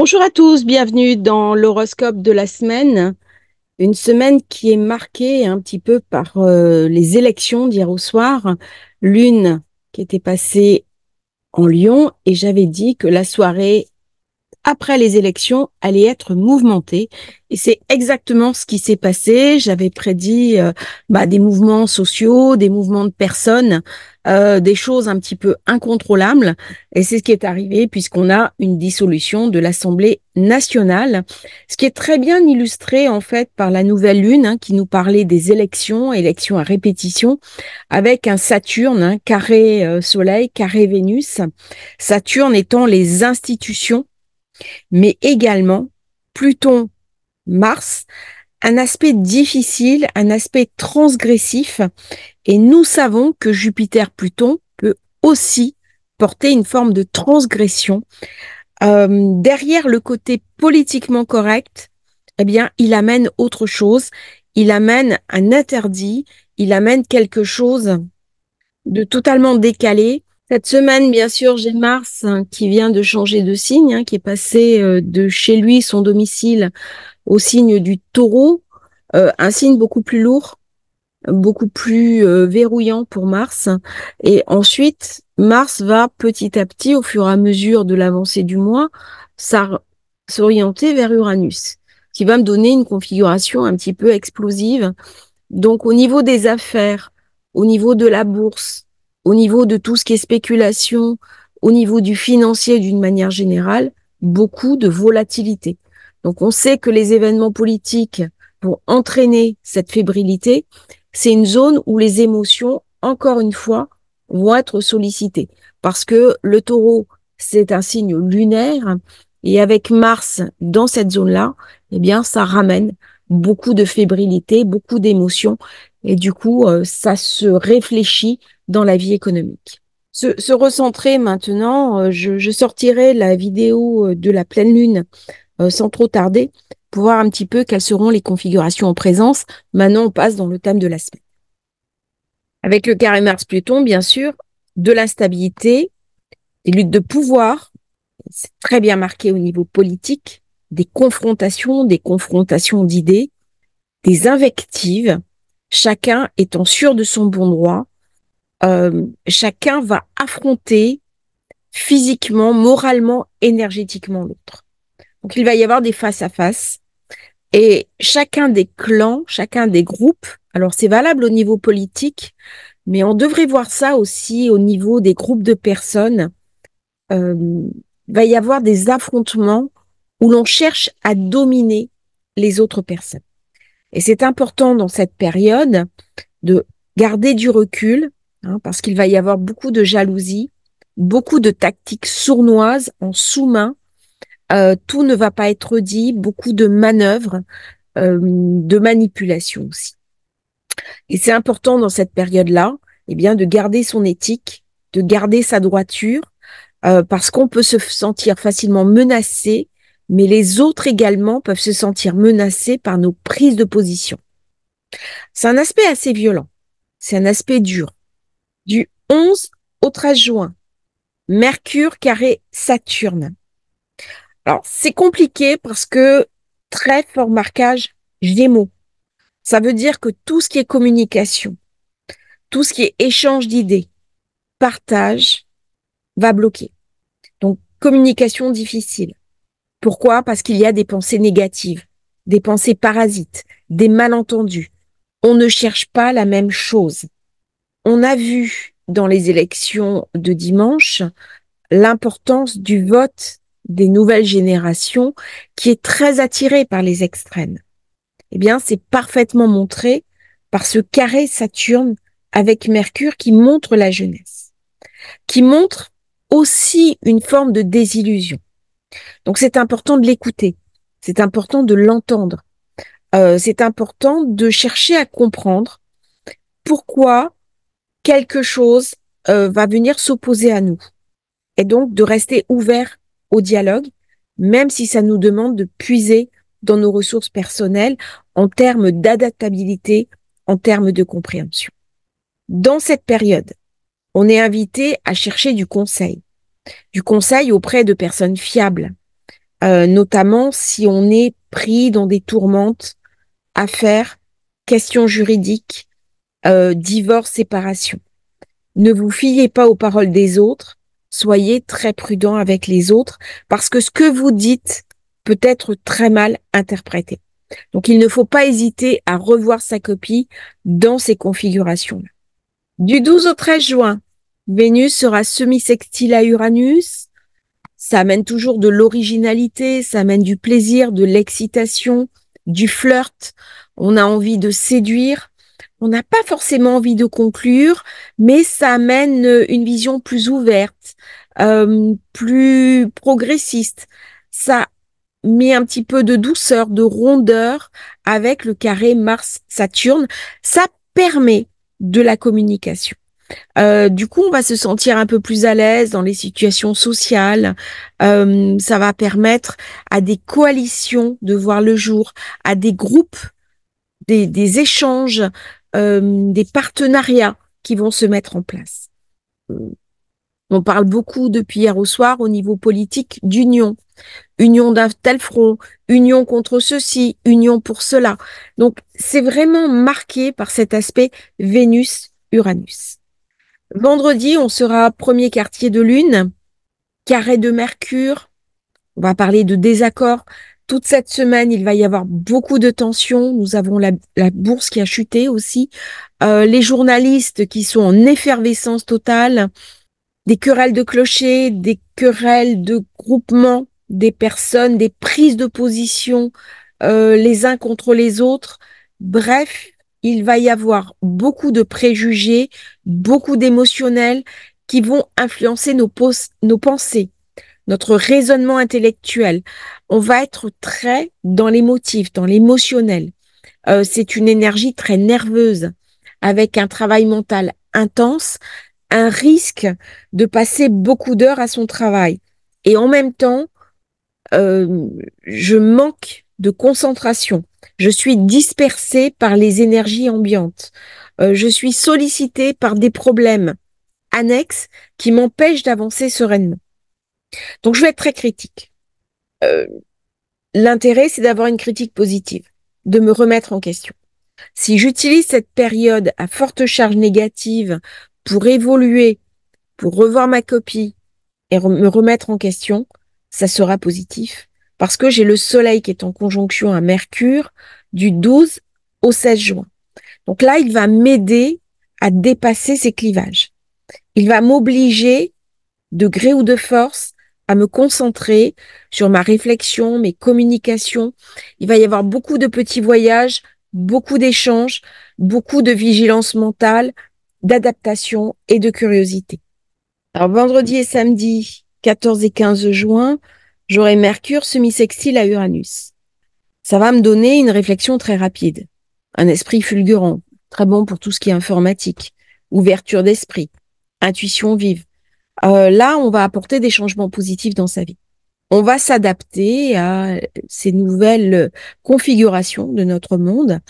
Bonjour à tous, bienvenue dans l'horoscope de la semaine. Une semaine qui est marquée un petit peu par euh, les élections d'hier au soir. L'une qui était passée en Lyon et j'avais dit que la soirée après les élections allait être mouvementée. Et c'est exactement ce qui s'est passé. J'avais prédit euh, bah, des mouvements sociaux, des mouvements de personnes euh, des choses un petit peu incontrôlables. Et c'est ce qui est arrivé puisqu'on a une dissolution de l'Assemblée nationale, ce qui est très bien illustré en fait par la Nouvelle Lune hein, qui nous parlait des élections, élections à répétition, avec un Saturne, hein, carré euh, Soleil, carré Vénus. Saturne étant les institutions, mais également Pluton, Mars, un aspect difficile, un aspect transgressif et nous savons que Jupiter-Pluton peut aussi porter une forme de transgression. Euh, derrière le côté politiquement correct, eh bien, il amène autre chose. Il amène un interdit. Il amène quelque chose de totalement décalé. Cette semaine, bien sûr, j'ai Mars hein, qui vient de changer de signe, hein, qui est passé euh, de chez lui, son domicile, au signe du taureau, euh, un signe beaucoup plus lourd beaucoup plus euh, verrouillant pour Mars. Et ensuite, Mars va petit à petit, au fur et à mesure de l'avancée du mois, s'orienter vers Uranus, qui va me donner une configuration un petit peu explosive. Donc au niveau des affaires, au niveau de la bourse, au niveau de tout ce qui est spéculation, au niveau du financier d'une manière générale, beaucoup de volatilité. Donc on sait que les événements politiques vont entraîner cette fébrilité, c'est une zone où les émotions, encore une fois, vont être sollicitées. Parce que le taureau, c'est un signe lunaire. Et avec Mars dans cette zone-là, eh bien, ça ramène beaucoup de fébrilité, beaucoup d'émotions. Et du coup, euh, ça se réfléchit dans la vie économique. Se, recentrer maintenant, euh, je, je sortirai la vidéo euh, de la pleine lune sans trop tarder pour voir un petit peu quelles seront les configurations en présence. Maintenant, on passe dans le thème de la semaine. Avec le carré Mars-Pluton, bien sûr, de l'instabilité, des luttes de pouvoir, c'est très bien marqué au niveau politique, des confrontations, des confrontations d'idées, des invectives, chacun étant sûr de son bon droit, euh, chacun va affronter physiquement, moralement, énergétiquement l'autre. Donc il va y avoir des face à face. Et chacun des clans, chacun des groupes, alors c'est valable au niveau politique, mais on devrait voir ça aussi au niveau des groupes de personnes. il euh, va y avoir des affrontements où l'on cherche à dominer les autres personnes. Et c'est important dans cette période de garder du recul, hein, parce qu'il va y avoir beaucoup de jalousie, beaucoup de tactiques sournoises en sous-main euh, tout ne va pas être dit, beaucoup de manœuvres, euh, de manipulations aussi. Et c'est important dans cette période-là, eh bien, de garder son éthique, de garder sa droiture, euh, parce qu'on peut se sentir facilement menacé, mais les autres également peuvent se sentir menacés par nos prises de position. C'est un aspect assez violent, c'est un aspect dur. Du 11 au 13 juin, Mercure carré Saturne. Alors, c'est compliqué parce que très fort marquage mots. Ça veut dire que tout ce qui est communication, tout ce qui est échange d'idées, partage, va bloquer. Donc, communication difficile. Pourquoi Parce qu'il y a des pensées négatives, des pensées parasites, des malentendus. On ne cherche pas la même chose. On a vu dans les élections de dimanche l'importance du vote des nouvelles générations qui est très attirée par les extrêmes. Eh bien, c'est parfaitement montré par ce carré Saturne avec Mercure qui montre la jeunesse, qui montre aussi une forme de désillusion. Donc c'est important de l'écouter, c'est important de l'entendre, euh, c'est important de chercher à comprendre pourquoi quelque chose euh, va venir s'opposer à nous, et donc de rester ouvert au dialogue, même si ça nous demande de puiser dans nos ressources personnelles en termes d'adaptabilité, en termes de compréhension. Dans cette période, on est invité à chercher du conseil, du conseil auprès de personnes fiables, euh, notamment si on est pris dans des tourmentes, affaires, questions juridiques, euh, divorce, séparation. Ne vous fiez pas aux paroles des autres, soyez très prudent avec les autres parce que ce que vous dites peut être très mal interprété. Donc il ne faut pas hésiter à revoir sa copie dans ces configurations. Du 12 au 13 juin, Vénus sera semi-sextile à Uranus. Ça amène toujours de l'originalité, ça amène du plaisir, de l'excitation, du flirt. On a envie de séduire on n'a pas forcément envie de conclure, mais ça amène euh, une vision plus ouverte, euh, plus progressiste. Ça met un petit peu de douceur, de rondeur avec le carré Mars-Saturne. Ça permet de la communication. Euh, du coup, on va se sentir un peu plus à l'aise dans les situations sociales. ça va permettre à des coalitions de voir le jour, à des groupes, des, des échanges euh, des partenariats qui vont se mettre en place. Euh, on parle beaucoup depuis hier au soir au niveau politique d'union, union d'un tel front, union contre ceci, union pour cela. Donc c'est vraiment marqué par cet aspect Vénus-Uranus. Vendredi, on sera premier quartier de Lune, carré de Mercure. On va parler de désaccords, toute cette semaine, il va y avoir beaucoup de tensions. Nous avons la, bourse qui a chuté aussi. Euh, les journalistes qui sont en effervescence totale. Des querelles de clochers, des querelles de groupements, des personnes, des prises de position euh, les uns contre les autres. Bref, il va y avoir beaucoup de préjugés, beaucoup d'émotionnels qui vont influencer nos pensées notre raisonnement intellectuel. On va être très dans l'émotif, dans l'émotionnel. Euh, c'est une énergie très nerveuse, avec un travail mental intense, un risque de passer beaucoup d'heures à son travail. Et en même temps, euh, je manque de concentration. Je suis dispersée par les énergies ambiantes. Euh, je suis sollicitée par des problèmes annexes qui m'empêchent d'avancer sereinement. Donc je vais être très critique. Euh, l'intérêt, c'est d'avoir une critique positive, de me remettre en question. Si j'utilise cette période à forte charge négative pour évoluer, pour revoir ma copie et me remettre en question, ça sera positif parce que j'ai le soleil qui est en conjonction à Mercure du 12 au 16 juin. Donc là, il va m'aider à dépasser ces clivages. Il va m'obliger, de gré ou de force, à me concentrer sur ma réflexion, mes communications. Il va y avoir beaucoup de petits voyages, beaucoup d'échanges, beaucoup de vigilance mentale, d'adaptation et de curiosité. Alors vendredi et samedi, 14 et 15 juin, j'aurai Mercure semi-sextile à Uranus. Ça va me donner une réflexion très rapide, un esprit fulgurant, très bon pour tout ce qui est informatique, ouverture d'esprit, intuition vive, euh, là, on va apporter des changements positifs dans sa vie. On va s'adapter à ces nouvelles configurations de notre monde,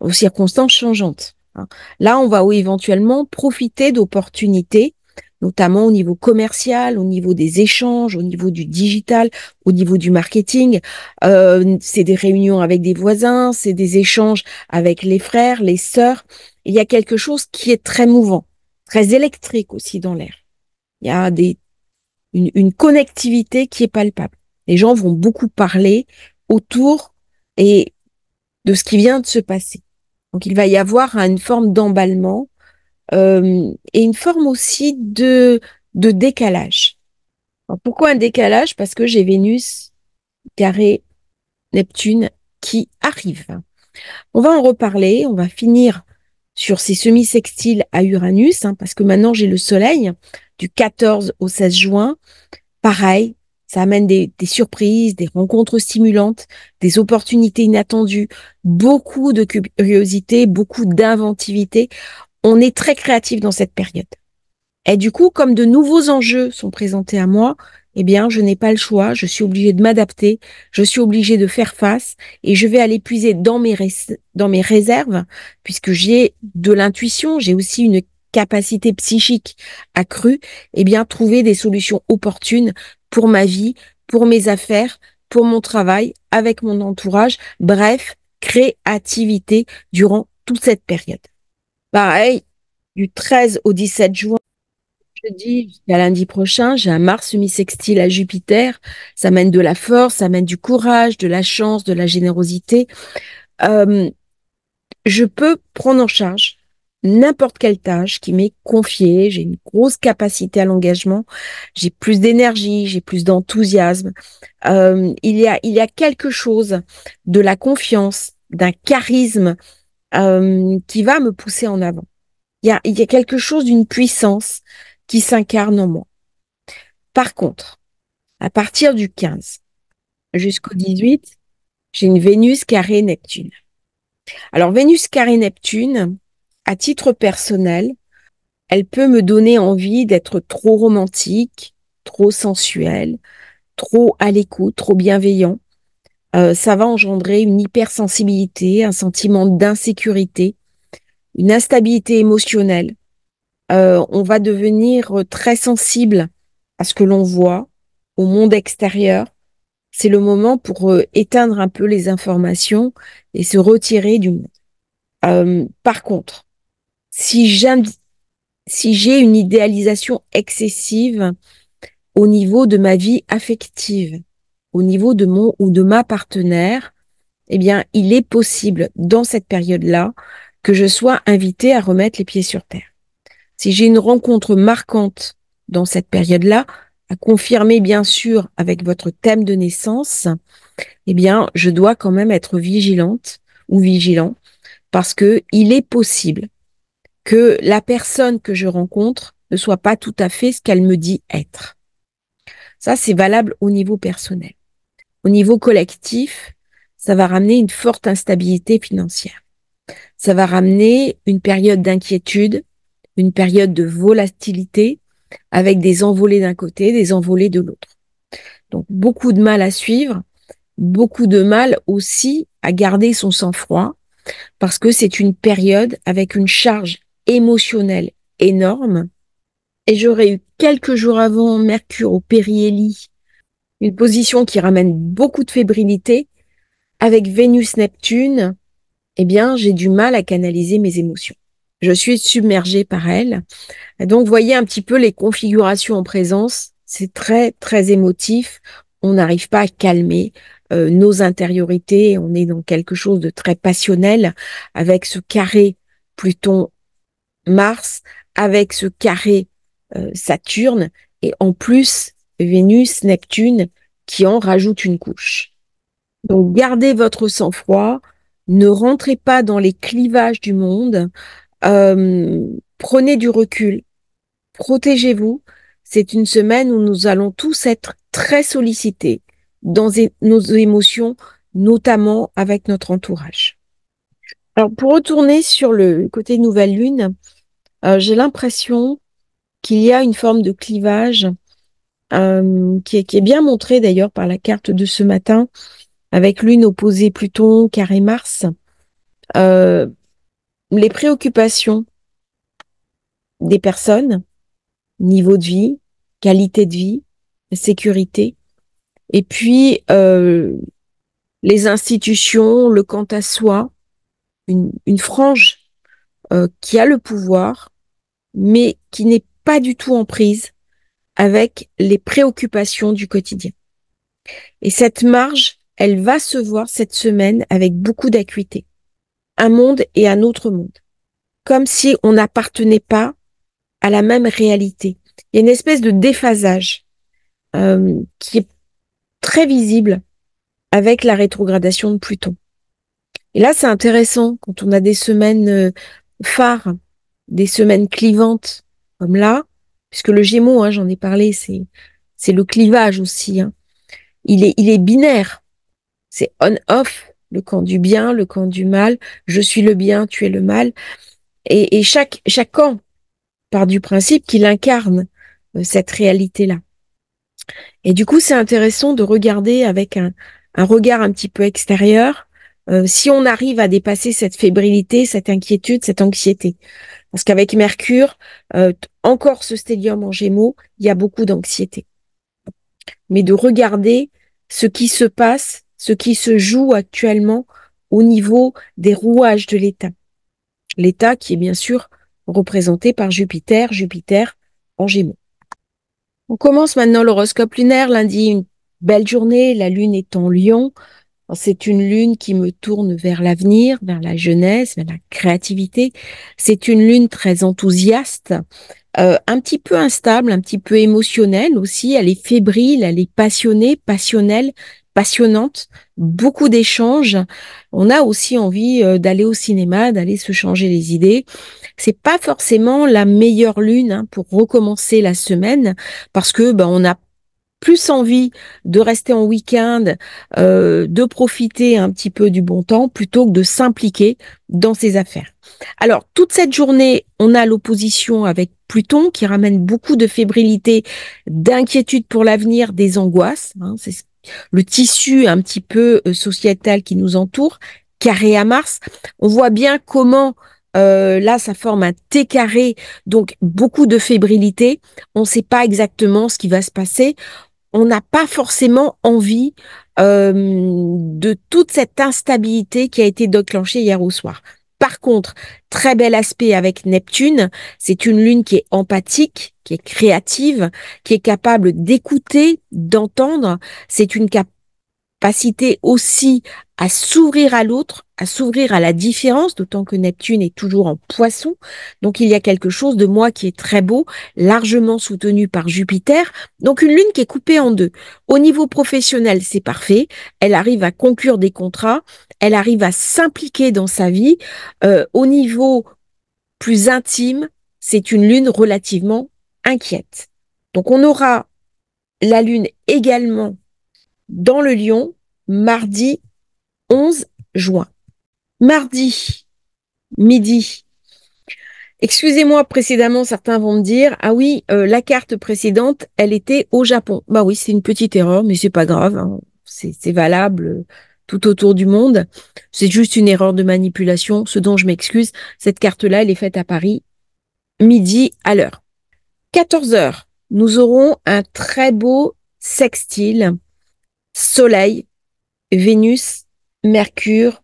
aux circonstances changeantes. Hein. Là, on va éventuellement profiter d'opportunités, notamment au niveau commercial, au niveau des échanges, au niveau du digital, au niveau du marketing. Euh, c'est des réunions avec des voisins, c'est des échanges avec les frères, les sœurs. Il y a quelque chose qui est très mouvant, très électrique aussi dans l'air il y a des, une, connectivité qui est palpable. Les gens vont beaucoup parler autour et de ce qui vient de se passer. Donc il va y avoir une forme d'emballement euh, et une forme aussi de, de décalage. pourquoi un décalage Parce que j'ai Vénus carré Neptune qui arrive. On va en reparler, on va finir sur ces semi-sextiles à Uranus, hein, parce que maintenant j'ai le Soleil, du 14 au 16 juin. Pareil, ça amène des, surprises, des rencontres stimulantes, des opportunités inattendues, beaucoup de curiosité, beaucoup d'inventivité. On est très créatif dans cette période. Et du coup, comme de nouveaux enjeux sont présentés à moi, eh bien, je n'ai pas le choix, je suis obligée de m'adapter, je suis obligée de faire face et je vais aller puiser dans mes, dans mes réserves puisque j'ai de l'intuition, j'ai aussi une capacité psychique accrue, eh bien trouver des solutions opportunes pour ma vie, pour mes affaires, pour mon travail, avec mon entourage, bref, créativité durant toute cette période. Pareil, du 13 au 17 juin, jeudi à lundi prochain, j'ai un Mars semi-sextile à Jupiter. Ça mène de la force, ça mène du courage, de la chance, de la générosité. Euh, je peux prendre en charge n'importe quelle tâche qui m'est confiée. J'ai une grosse capacité à l'engagement. J'ai plus d'énergie, j'ai plus d'enthousiasme. Euh, il y a il y a quelque chose de la confiance, d'un charisme euh, qui va me pousser en avant. Il y a il y a quelque chose d'une puissance qui s'incarne en moi. Par contre, à partir du 15 jusqu'au 18, j'ai une Vénus carré Neptune. Alors Vénus carré Neptune, à titre personnel, elle peut me donner envie d'être trop romantique, trop sensuelle, trop à l'écoute, trop bienveillant. Euh, ça va engendrer une hypersensibilité, un sentiment d'insécurité, une instabilité émotionnelle. Euh, on va devenir très sensible à ce que l'on voit, au monde extérieur. C'est le moment pour euh, éteindre un peu les informations et se retirer du monde. par contre, si j'ai une idéalisation excessive au niveau de ma vie affective, au niveau de mon ou de ma partenaire, eh bien, il est possible dans cette période-là que je sois invitée à remettre les pieds sur terre. Si j'ai une rencontre marquante dans cette période-là, à confirmer bien sûr avec votre thème de naissance, eh bien, je dois quand même être vigilante ou vigilant parce que il est possible que la personne que je rencontre ne soit pas tout à fait ce qu'elle me dit être. Ça, c'est valable au niveau personnel. Au niveau collectif, ça va ramener une forte instabilité financière. Ça va ramener une période d'inquiétude, une période de volatilité avec des envolées d'un côté, des envolées de l'autre. Donc beaucoup de mal à suivre, beaucoup de mal aussi à garder son sang-froid parce que c'est une période avec une charge émotionnel énorme. Et j'aurais eu quelques jours avant Mercure au périhélie, une position qui ramène beaucoup de fébrilité. Avec Vénus-Neptune, eh bien, j'ai du mal à canaliser mes émotions. Je suis submergée par elles. Donc, voyez un petit peu les configurations en présence. C'est très, très émotif. On n'arrive pas à calmer euh, nos intériorités. On est dans quelque chose de très passionnel avec ce carré Pluton Mars avec ce carré euh, Saturne et en plus Vénus, Neptune qui en rajoute une couche. Donc gardez votre sang-froid, ne rentrez pas dans les clivages du monde, euh, prenez du recul, protégez-vous. C'est une semaine où nous allons tous être très sollicités dans nos émotions, notamment avec notre entourage. Alors, pour retourner sur le côté nouvelle lune, euh, j'ai l'impression qu'il y a une forme de clivage euh, qui, est, bien montré d'ailleurs par la carte de ce matin, avec lune opposée Pluton, carré Mars. Euh, les préoccupations des personnes, niveau de vie, qualité de vie, sécurité, et puis les institutions, le quant à soi, une, frange euh, qui a le pouvoir, mais qui n'est pas du tout en prise avec les préoccupations du quotidien. Et cette marge, elle va se voir cette semaine avec beaucoup d'acuité. Un monde et un autre monde. Comme si on n'appartenait pas à la même réalité. Il y a une espèce de déphasage euh, qui est très visible avec la rétrogradation de Pluton. Et là, c'est intéressant quand on a des semaines euh, phares, des semaines clivantes comme là, puisque le Gémeaux, hein, j'en ai parlé, c'est c'est le clivage aussi. Hein. Il est il est binaire. C'est on off, le camp du bien, le camp du mal. Je suis le bien, tu es le mal. Et, et chaque chaque camp part du principe qu'il incarne euh, cette réalité là. Et du coup, c'est intéressant de regarder avec un un regard un petit peu extérieur euh, si on arrive à dépasser cette fébrilité, cette inquiétude, cette anxiété. Parce qu'avec Mercure, euh, encore ce stélium en gémeaux, il y a beaucoup d'anxiété. Mais de regarder ce qui se passe, ce qui se joue actuellement au niveau des rouages de l'État. L'État qui est bien sûr représenté par Jupiter, Jupiter en gémeaux. On commence maintenant l'horoscope lunaire. Lundi, une belle journée, la Lune est en lion. C'est une lune qui me tourne vers l'avenir, vers la jeunesse, vers la créativité. C'est une lune très enthousiaste, euh, un petit peu instable, un petit peu émotionnelle aussi. Elle est fébrile, elle est passionnée, passionnelle, passionnante, beaucoup d'échanges. On a aussi envie euh, d'aller au cinéma, d'aller se changer les idées. C'est pas forcément la meilleure lune hein, pour recommencer la semaine parce que ben, on a plus envie de rester en week-end, euh, de profiter un petit peu du bon temps, plutôt que de s'impliquer dans ses affaires. Alors, toute cette journée, on a l'opposition avec Pluton qui ramène beaucoup de fébrilité, d'inquiétude pour l'avenir, des angoisses. Hein, c'est le tissu un petit peu euh, sociétal qui nous entoure. Carré à Mars, on voit bien comment euh, là, ça forme un T carré, donc beaucoup de fébrilité. On ne sait pas exactement ce qui va se passer on n'a pas forcément envie euh, de toute cette instabilité qui a été déclenchée hier au soir. Par contre, très bel aspect avec Neptune, c'est une lune qui est empathique, qui est créative, qui est capable d'écouter, d'entendre, c'est une, cap capacité aussi à s'ouvrir à l'autre, à s'ouvrir à la différence, d'autant que Neptune est toujours en poisson. Donc il y a quelque chose de moi qui est très beau, largement soutenu par Jupiter. Donc une lune qui est coupée en deux. Au niveau professionnel, c'est parfait. Elle arrive à conclure des contrats, elle arrive à s'impliquer dans sa vie. Euh, au niveau plus intime, c'est une lune relativement inquiète. Donc on aura la lune également dans le Lyon mardi 11 juin. Mardi, midi. Excusez-moi, précédemment, certains vont me dire, ah oui, euh, la carte précédente, elle était au Japon. Bah oui, c'est une petite erreur, mais c'est pas grave. Hein. C'est valable euh, tout autour du monde. C'est juste une erreur de manipulation, ce dont je m'excuse. Cette carte-là, elle est faite à Paris, midi à l'heure. 14 heures, nous aurons un très beau sextile Soleil, Vénus, Mercure,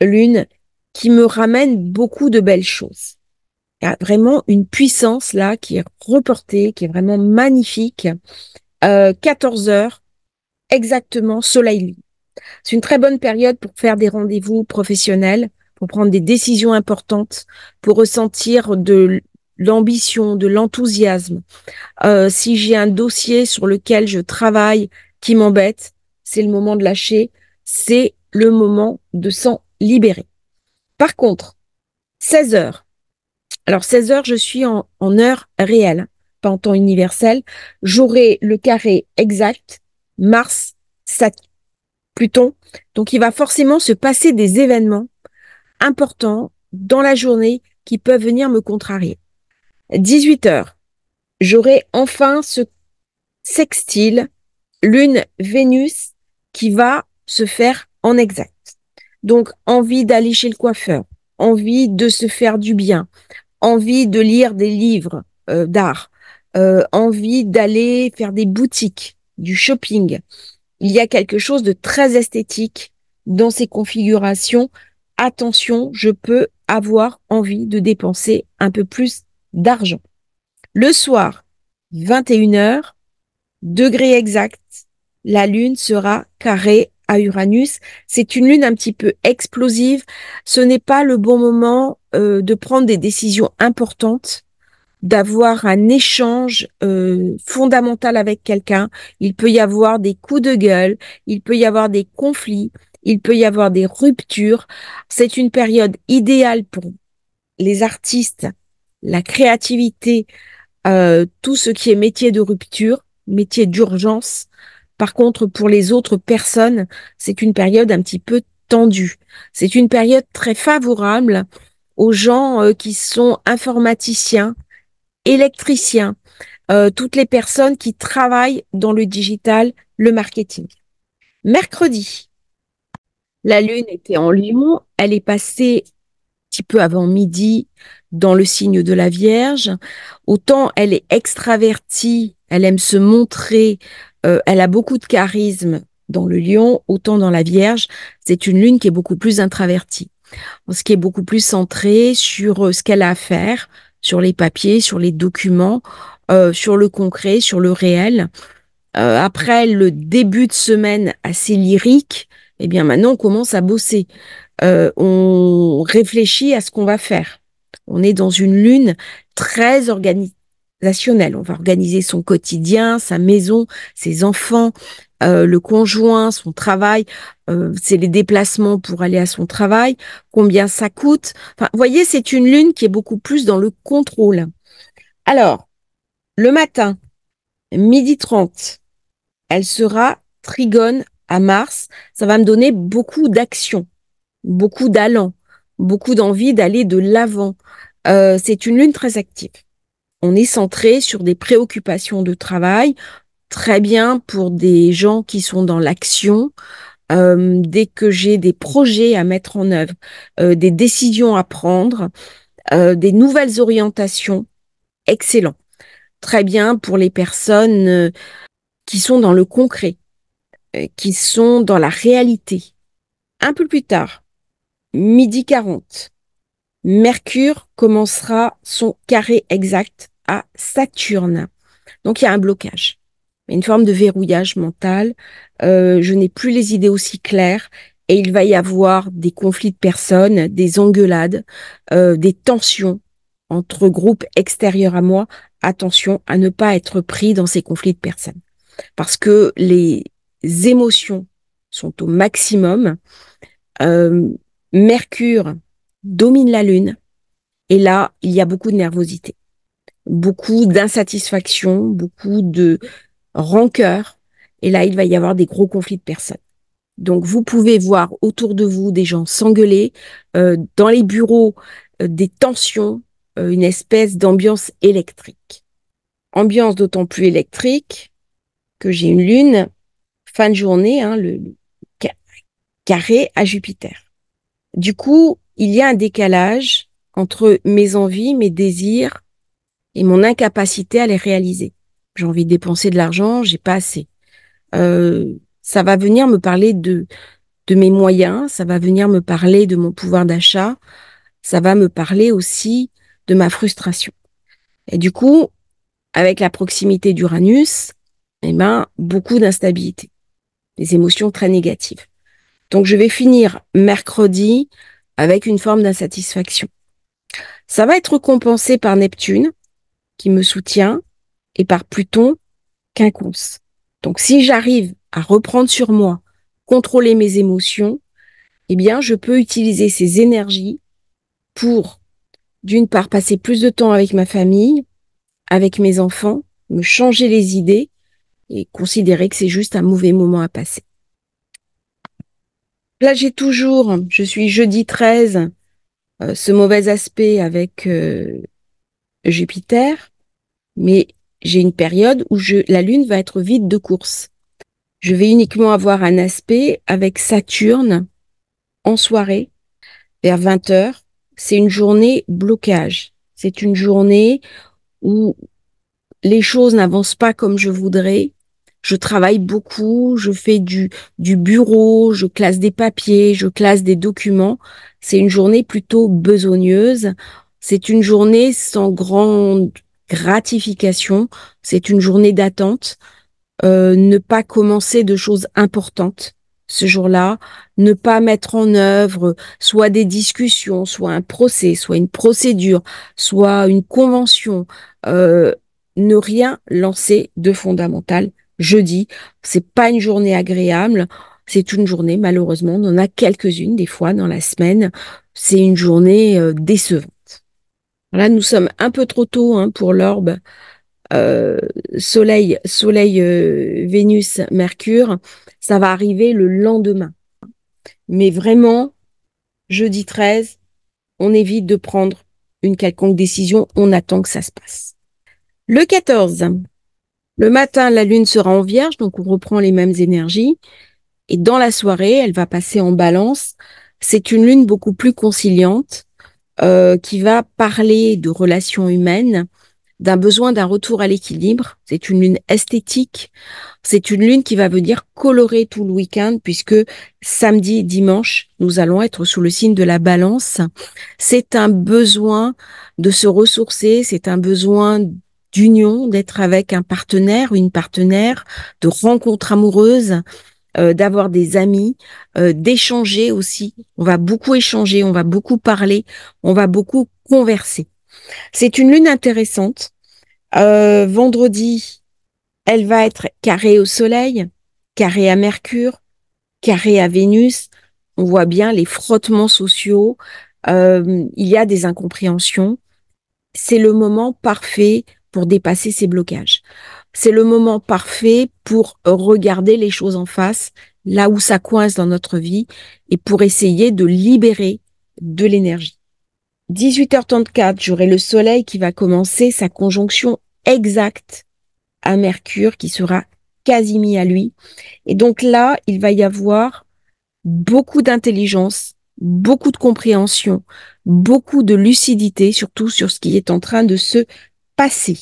Lune, qui me ramène beaucoup de belles choses. Il y a vraiment une puissance là qui est reportée, qui est vraiment magnifique. Euh, 14 heures, exactement, soleil. C'est une très bonne période pour faire des rendez-vous professionnels, pour prendre des décisions importantes, pour ressentir de l'ambition, de l'enthousiasme. Euh, si j'ai un dossier sur lequel je travaille qui m'embête, c'est le moment de lâcher, c'est le moment de s'en libérer. Par contre, 16 heures. Alors 16 heures, je suis en, heure réelle, pas en temps universel. J'aurai le carré exact, Mars, Saturne, Pluton. Donc il va forcément se passer des événements importants dans la journée qui peuvent venir me contrarier. 18 heures, j'aurai enfin ce sextile Lune, Vénus qui va se faire en exact. Donc, envie d'aller chez le coiffeur, envie de se faire du bien, envie de lire des livres euh, d'art, euh, envie d'aller faire des boutiques, du shopping. Il y a quelque chose de très esthétique dans ces configurations. Attention, je peux avoir envie de dépenser un peu plus d'argent. Le soir, 21h, degré exact, la Lune sera carrée à Uranus. C'est une lune un petit peu explosive. Ce n'est pas le bon moment euh, de prendre des décisions importantes, d'avoir un échange euh, fondamental avec quelqu'un. Il peut y avoir des coups de gueule, il peut y avoir des conflits, il peut y avoir des ruptures. C'est une période idéale pour les artistes, la créativité, euh, tout ce qui est métier de rupture, métier d'urgence par contre, pour les autres personnes, c'est une période un petit peu tendue. C'est une période très favorable aux gens euh, qui sont informaticiens, électriciens, euh, toutes les personnes qui travaillent dans le digital, le marketing. Mercredi, la Lune était en limon. elle est passée un petit peu avant midi dans le signe de la Vierge. Autant elle est extravertie, elle aime se montrer, euh, elle a beaucoup de charisme dans le lion, autant dans la vierge, c'est une lune qui est beaucoup plus introvertie, ce qui est beaucoup plus centré sur euh, ce qu'elle a à faire, sur les papiers, sur les documents, euh, sur le concret, sur le réel. après le début de semaine assez lyrique, eh bien maintenant on commence à bosser. on réfléchit à ce qu'on va faire. On est dans une lune très organisée. On va organiser son quotidien, sa maison, ses enfants, euh, le conjoint, son travail, euh, c'est les déplacements pour aller à son travail, combien ça coûte. Enfin, vous voyez, c'est une lune qui est beaucoup plus dans le contrôle. Alors, le matin, midi 30, elle sera trigone à Mars. Ça va me donner beaucoup d'action, beaucoup d'allant, beaucoup d'envie d'aller de l'avant. Euh, c'est une lune très active on est centré sur des préoccupations de travail, très bien pour des gens qui sont dans l'action. Euh, dès que j'ai des projets à mettre en œuvre, euh, des décisions à prendre, euh, des nouvelles orientations, excellent. Très bien pour les personnes qui sont dans le concret, qui sont dans la réalité. Un peu plus tard, midi 40, Mercure commencera son carré exact Saturne. Donc il y a un blocage, une forme de verrouillage mental. Euh, je n'ai plus les idées aussi claires et il va y avoir des conflits de personnes, des engueulades, euh, des tensions entre groupes extérieurs à moi. Attention à ne pas être pris dans ces conflits de personnes parce que les émotions sont au maximum. Euh, Mercure domine la Lune et là, il y a beaucoup de nervosité beaucoup d'insatisfaction, beaucoup de rancœur. Et là, il va y avoir des gros conflits de personnes. Donc, vous pouvez voir autour de vous des gens s'engueuler, euh, dans les bureaux, euh, des tensions, euh, une espèce d'ambiance électrique. Ambiance d'autant plus électrique que j'ai une lune, fin de journée, hein, le carré à Jupiter. Du coup, il y a un décalage entre mes envies, mes désirs, et mon incapacité à les réaliser. J'ai envie de dépenser de l'argent, j'ai pas assez. Euh, ça va venir me parler de de mes moyens, ça va venir me parler de mon pouvoir d'achat, ça va me parler aussi de ma frustration. Et du coup, avec la proximité d'Uranus, eh ben beaucoup d'instabilité, des émotions très négatives. Donc je vais finir mercredi avec une forme d'insatisfaction. Ça va être compensé par Neptune qui me soutient et par Pluton, quinconce. Donc si j'arrive à reprendre sur moi, contrôler mes émotions, eh bien je peux utiliser ces énergies pour, d'une part, passer plus de temps avec ma famille, avec mes enfants, me changer les idées et considérer que c'est juste un mauvais moment à passer. Là, j'ai toujours, je suis jeudi 13, euh, ce mauvais aspect avec euh, Jupiter mais j'ai une période où je, la Lune va être vide de course. Je vais uniquement avoir un aspect avec Saturne en soirée, vers 20 h C'est une journée blocage. C'est une journée où les choses n'avancent pas comme je voudrais. Je travaille beaucoup, je fais du, du bureau, je classe des papiers, je classe des documents. C'est une journée plutôt besogneuse. C'est une journée sans grande gratification, c'est une journée d'attente, euh, ne pas commencer de choses importantes ce jour-là, ne pas mettre en œuvre soit des discussions, soit un procès, soit une procédure, soit une convention, euh, ne rien lancer de fondamental jeudi. C'est pas une journée agréable. C'est une journée, malheureusement, on en a quelques-unes des fois dans la semaine. C'est une journée euh, décevante. Là, nous sommes un peu trop tôt hein, pour l'orbe euh, Soleil, Soleil, euh, Vénus, Mercure. Ça va arriver le lendemain. Mais vraiment, jeudi 13, on évite de prendre une quelconque décision. On attend que ça se passe. Le 14, le matin, la Lune sera en Vierge, donc on reprend les mêmes énergies. Et dans la soirée, elle va passer en Balance. C'est une Lune beaucoup plus conciliante euh, qui va parler de relations humaines, d'un besoin d'un retour à l'équilibre. C'est une lune esthétique. C'est une lune qui va venir colorer tout le week-end puisque samedi dimanche, nous allons être sous le signe de la balance. C'est un besoin de se ressourcer. C'est un besoin d'union, d'être avec un partenaire, une partenaire, de rencontre amoureuse. Euh, d'avoir des amis, euh, d'échanger aussi. On va beaucoup échanger, on va beaucoup parler, on va beaucoup converser. C'est une lune intéressante. Euh, vendredi, elle va être carrée au Soleil, carrée à Mercure, carrée à Vénus. On voit bien les frottements sociaux. il y a des incompréhensions. C'est le moment parfait pour dépasser ces blocages c'est le moment parfait pour regarder les choses en face, là où ça coince dans notre vie, et pour essayer de libérer de l'énergie. 18h34, j'aurai le soleil qui va commencer sa conjonction exacte à Mercure qui sera quasi mis à lui. Et donc là, il va y avoir beaucoup d'intelligence, beaucoup de compréhension, beaucoup de lucidité, surtout sur ce qui est en train de se passer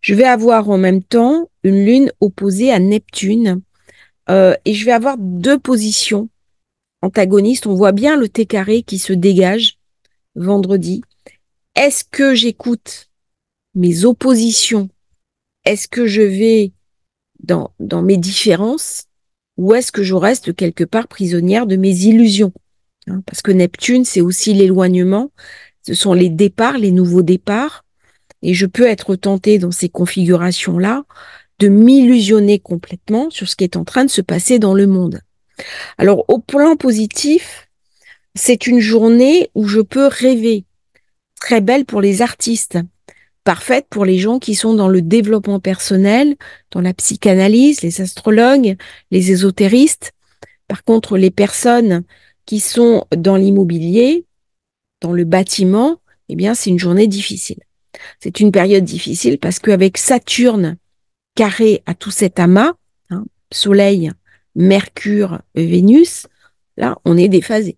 je vais avoir en même temps une lune opposée à Neptune euh, et je vais avoir deux positions antagonistes. On voit bien le T carré qui se dégage vendredi. Est-ce que j'écoute mes oppositions Est-ce que je vais dans, mes différences ou est-ce que je reste quelque part prisonnière de mes illusions hein, Parce que Neptune, c'est aussi l'éloignement, ce sont les départs, les nouveaux départs, et je peux être tentée dans ces configurations-là de m'illusionner complètement sur ce qui est en train de se passer dans le monde. Alors au plan positif, c'est une journée où je peux rêver. Très belle pour les artistes, parfaite pour les gens qui sont dans le développement personnel, dans la psychanalyse, les astrologues, les ésotéristes. Par contre, les personnes qui sont dans l'immobilier, dans le bâtiment, eh bien, c'est une journée difficile. C'est une période difficile parce qu'avec Saturne carré à tout cet amas, hein, Soleil, Mercure, Vénus, là, on est déphasé.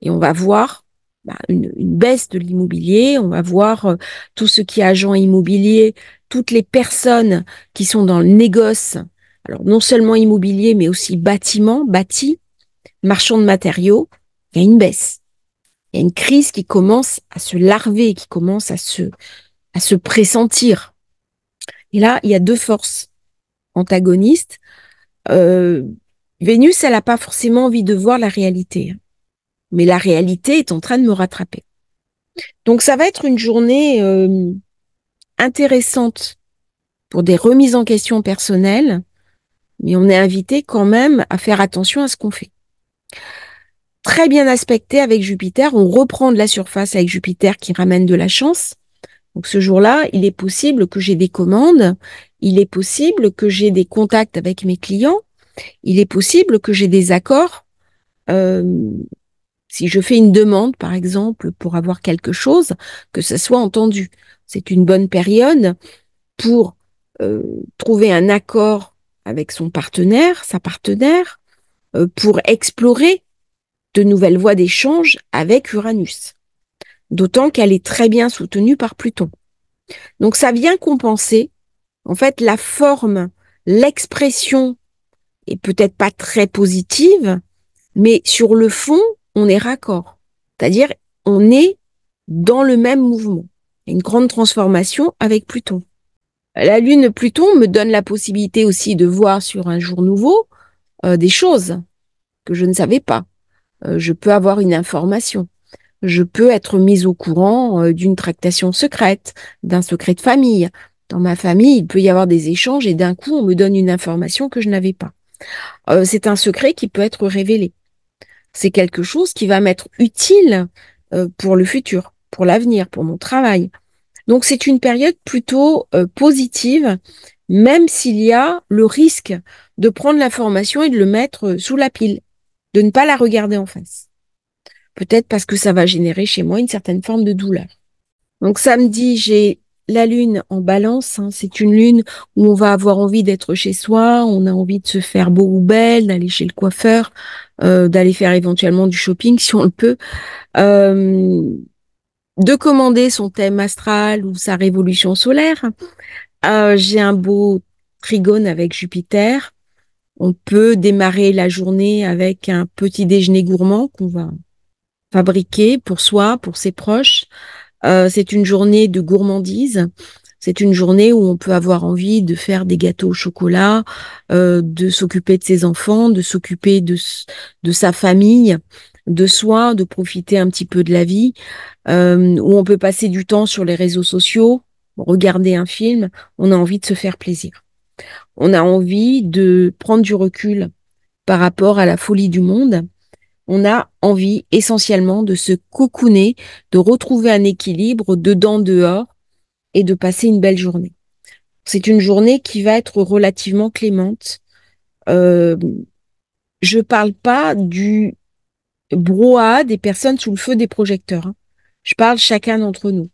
Et on va voir bah, une, baisse de l'immobilier, on va voir euh, tout ce qui est agent immobilier, toutes les personnes qui sont dans le négoce, alors non seulement immobilier, mais aussi bâtiment, bâti, marchand de matériaux, il y a une baisse. Il y a une crise qui commence à se larver, qui commence à se, à se pressentir. Et là, il y a deux forces antagonistes. Euh, Vénus, elle n'a pas forcément envie de voir la réalité, hein. mais la réalité est en train de me rattraper. Donc ça va être une journée euh, intéressante pour des remises en question personnelles, mais on est invité quand même à faire attention à ce qu'on fait. Très bien aspecté avec Jupiter, on reprend de la surface avec Jupiter qui ramène de la chance. Donc ce jour-là, il est possible que j'ai des commandes, il est possible que j'ai des contacts avec mes clients, il est possible que j'ai des accords. Euh, si je fais une demande, par exemple, pour avoir quelque chose, que ce soit entendu. C'est une bonne période pour euh, trouver un accord avec son partenaire, sa partenaire, euh, pour explorer de nouvelles voies d'échange avec Uranus d'autant qu'elle est très bien soutenue par Pluton. Donc ça vient compenser, en fait, la forme, l'expression est peut-être pas très positive, mais sur le fond, on est raccord. C'est-à-dire, on est dans le même mouvement. Une grande transformation avec Pluton. La lune Pluton me donne la possibilité aussi de voir sur un jour nouveau euh, des choses que je ne savais pas. Euh, je peux avoir une information je peux être mise au courant euh, d'une tractation secrète, d'un secret de famille. Dans ma famille, il peut y avoir des échanges et d'un coup, on me donne une information que je n'avais pas. Euh, c'est un secret qui peut être révélé. C'est quelque chose qui va m'être utile euh, pour le futur, pour l'avenir, pour mon travail. Donc c'est une période plutôt positive, même s'il y a le risque de prendre l'information et de le mettre sous la pile, de ne pas la regarder en face. Peut-être parce que ça va générer chez moi une certaine forme de douleur. Donc samedi, j'ai la lune en balance, hein. c'est une lune où on va avoir envie d'être chez soi, on a envie de se faire beau ou belle, d'aller chez le coiffeur, euh, d'aller faire éventuellement du shopping si on le peut, euh, de commander son thème astral ou sa révolution solaire. Euh, j'ai un beau trigone avec Jupiter. On peut démarrer la journée avec un petit déjeuner gourmand qu'on va fabriquer pour soi, pour ses proches. Euh, c'est une journée de gourmandise. C'est une journée où on peut avoir envie de faire des gâteaux au chocolat, euh, de s'occuper de ses enfants, de s'occuper de, de sa famille, de soi, de profiter un petit peu de la vie, euh, où on peut passer du temps sur les réseaux sociaux, regarder un film. On a envie de se faire plaisir. On a envie de prendre du recul par rapport à la folie du monde on a envie essentiellement de se cocooner, de retrouver un équilibre dedans, dehors et de passer une belle journée. C'est une journée qui va être relativement clémente. Je euh, je parle pas du brouhaha des personnes sous le feu des projecteurs. Hein. Je parle chacun d'entre nous.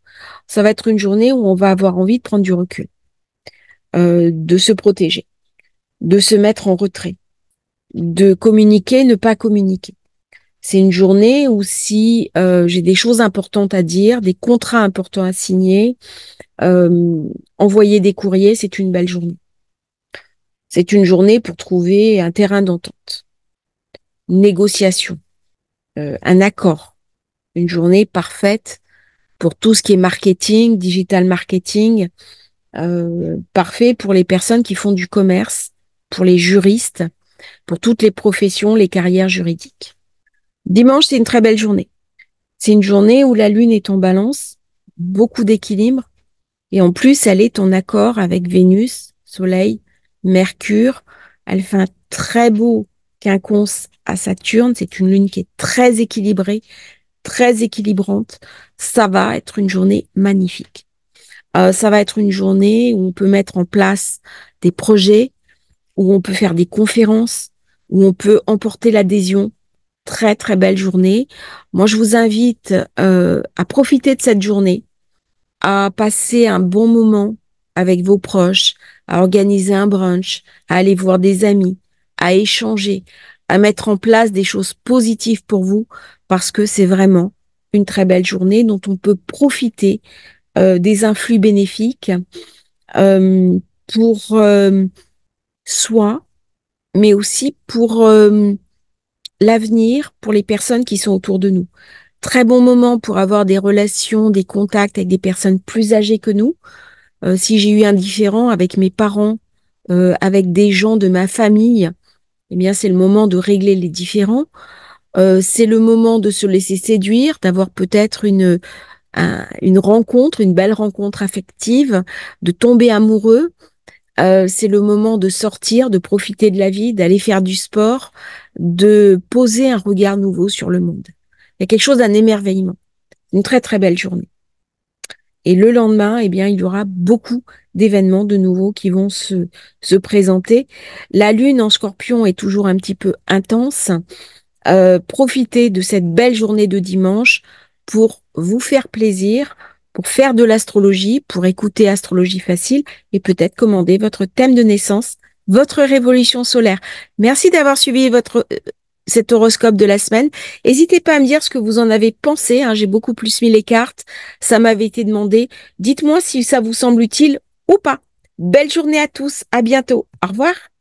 Ça va être une journée où on va avoir envie de prendre du recul, euh, de se protéger, de se mettre en retrait, de communiquer, ne pas communiquer c'est une journée où si euh, j'ai des choses importantes à dire, des contrats importants à signer, euh, envoyer des courriers, c'est une belle journée. C'est une journée pour trouver un terrain d'entente, une négociation, euh, un accord, une journée parfaite pour tout ce qui est marketing, digital marketing, parfait pour les personnes qui font du commerce, pour les juristes, pour toutes les professions, les carrières juridiques. Dimanche, c'est une très belle journée. C'est une journée où la lune est en balance, beaucoup d'équilibre, et en plus, elle est en accord avec Vénus, Soleil, Mercure. Elle fait un très beau quinconce à Saturne. C'est une lune qui est très équilibrée, très équilibrante. Ça va être une journée magnifique. Euh, ça va être une journée où on peut mettre en place des projets, où on peut faire des conférences, où on peut emporter l'adhésion très très belle journée. Moi, je vous invite euh, à profiter de cette journée, à passer un bon moment avec vos proches, à organiser un brunch, à aller voir des amis, à échanger, à mettre en place des choses positives pour vous, parce que c'est vraiment une très belle journée dont on peut profiter euh, des influx bénéfiques euh, pour soi, mais aussi pour l'avenir pour les personnes qui sont autour de nous. Très bon moment pour avoir des relations, des contacts avec des personnes plus âgées que nous. Euh, si j'ai eu un différent avec mes parents, euh, avec des gens de ma famille, eh bien c'est le moment de régler les différends. Euh, c'est le moment de se laisser séduire, d'avoir peut-être une une rencontre, une belle rencontre affective, de tomber amoureux. Euh, c'est le moment de sortir, de profiter de la vie, d'aller faire du sport, de poser un regard nouveau sur le monde. Il y a quelque chose d'un émerveillement. Une très très belle journée. Et le lendemain, eh bien, il y aura beaucoup d'événements de nouveau qui vont se, se présenter. La lune en scorpion est toujours un petit peu intense. Euh, profitez de cette belle journée de dimanche pour vous faire plaisir, pour faire de l'astrologie, pour écouter Astrologie Facile et peut-être commander votre thème de naissance votre révolution solaire. Merci d'avoir suivi votre euh, cet horoscope de la semaine. N'hésitez pas à me dire ce que vous en avez pensé. Hein. J'ai beaucoup plus mis les cartes. Ça m'avait été demandé. Dites-moi si ça vous semble utile ou pas. Belle journée à tous. À bientôt. Au revoir.